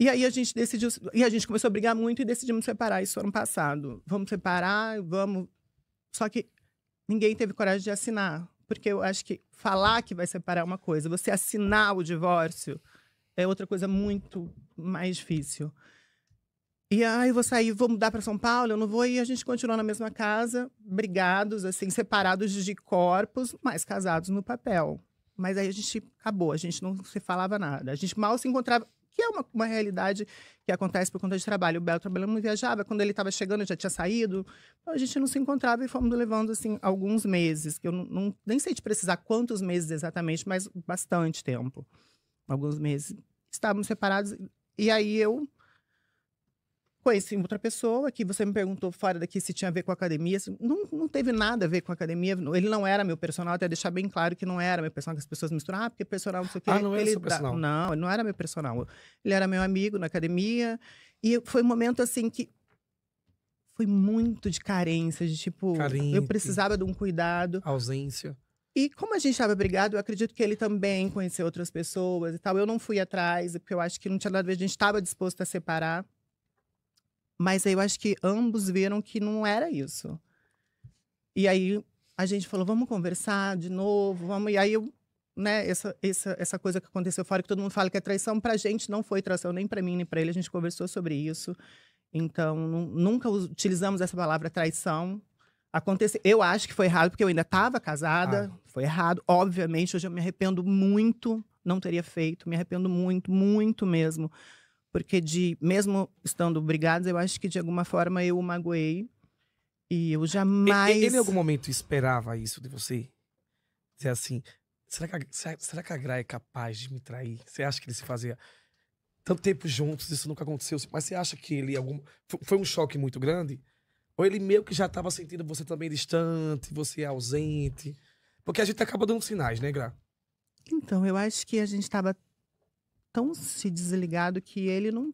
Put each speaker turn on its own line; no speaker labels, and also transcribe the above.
E aí a gente decidiu. E a gente começou a brigar muito e decidimos separar isso ano passado. Vamos separar, vamos. Só que ninguém teve coragem de assinar. Porque eu acho que falar que vai separar é uma coisa, você assinar o divórcio é outra coisa muito mais difícil. E aí eu vou sair, vou mudar para São Paulo, eu não vou, e a gente continuou na mesma casa, brigados, assim, separados de corpos, mas casados no papel. Mas aí a gente acabou, a gente não se falava nada. A gente mal se encontrava que é uma, uma realidade que acontece por conta de trabalho. O Bel trabalhando não viajava, quando ele estava chegando já tinha saído, então a gente não se encontrava e fomos levando assim alguns meses, que eu não, não, nem sei te precisar quantos meses exatamente, mas bastante tempo, alguns meses. Estávamos separados e aí eu Conheci outra pessoa que você me perguntou fora daqui se tinha a ver com a academia. Assim, não, não teve nada a ver com a academia. Ele não era meu personal, até deixar bem claro que não era meu personal, que as pessoas misturam, ah, porque é personal não sei o ah, quê. Ah, não ele era ele personal. Não, não era meu personal. Ele era meu amigo na academia. E foi um momento assim que foi muito de carência, de tipo, Carente, eu precisava de um cuidado. Ausência. E como a gente estava brigado, eu acredito que ele também conheceu outras pessoas e tal. Eu não fui atrás, porque eu acho que não tinha nada a ver, a gente estava disposto a separar. Mas aí eu acho que ambos viram que não era isso. E aí a gente falou, vamos conversar de novo, vamos. E aí eu, né, essa, essa, essa coisa que aconteceu fora, que todo mundo fala que é traição, pra gente não foi traição, nem pra mim, nem pra ele. A gente conversou sobre isso. Então, nunca utilizamos essa palavra traição. acontece Eu acho que foi errado, porque eu ainda estava casada. Ah. Foi errado. Obviamente, hoje eu me arrependo muito. Não teria feito. Me arrependo muito, muito mesmo porque de mesmo estando brigados, eu acho que de alguma forma eu o
magoei e eu jamais. Ele, ele em algum momento esperava isso de você? Dizer assim, será que, a, será, que a Gra é capaz de me trair? Você acha que ele se fazia tanto tempo juntos, isso nunca aconteceu? Mas você acha que ele algum foi um choque muito grande? Ou ele meio que já estava sentindo você também distante, você ausente? Porque a gente acaba dando sinais, né, Gra?
Então, eu acho que a gente estava tão se desligado que ele não